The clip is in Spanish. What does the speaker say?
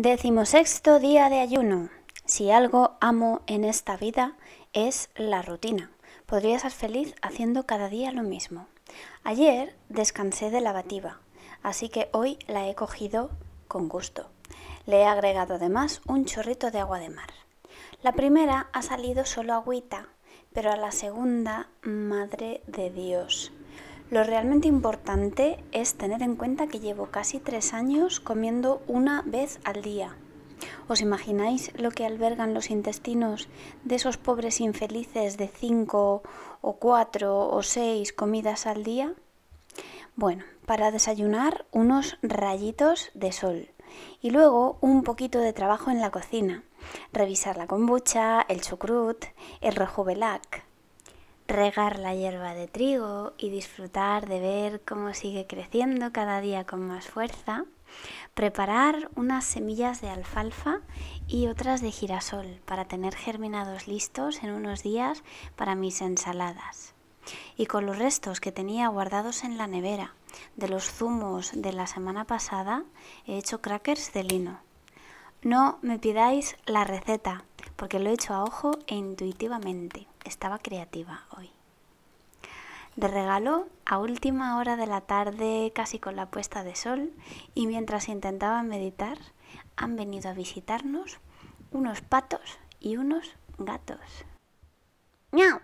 Decimosexto día de ayuno. Si algo amo en esta vida es la rutina. Podría ser feliz haciendo cada día lo mismo. Ayer descansé de la bativa, así que hoy la he cogido con gusto. Le he agregado además un chorrito de agua de mar. La primera ha salido solo agüita, pero a la segunda, madre de Dios, lo realmente importante es tener en cuenta que llevo casi tres años comiendo una vez al día. ¿Os imagináis lo que albergan los intestinos de esos pobres infelices de cinco o cuatro o seis comidas al día? Bueno, para desayunar unos rayitos de sol y luego un poquito de trabajo en la cocina. Revisar la kombucha, el chucrut, el rejuvelac, regar la hierba de trigo y disfrutar de ver cómo sigue creciendo cada día con más fuerza, preparar unas semillas de alfalfa y otras de girasol para tener germinados listos en unos días para mis ensaladas. Y con los restos que tenía guardados en la nevera de los zumos de la semana pasada, he hecho crackers de lino. No me pidáis la receta, porque lo he hecho a ojo e intuitivamente. Estaba creativa hoy. De regalo, a última hora de la tarde, casi con la puesta de sol, y mientras intentaba meditar, han venido a visitarnos unos patos y unos gatos. ¡Miau!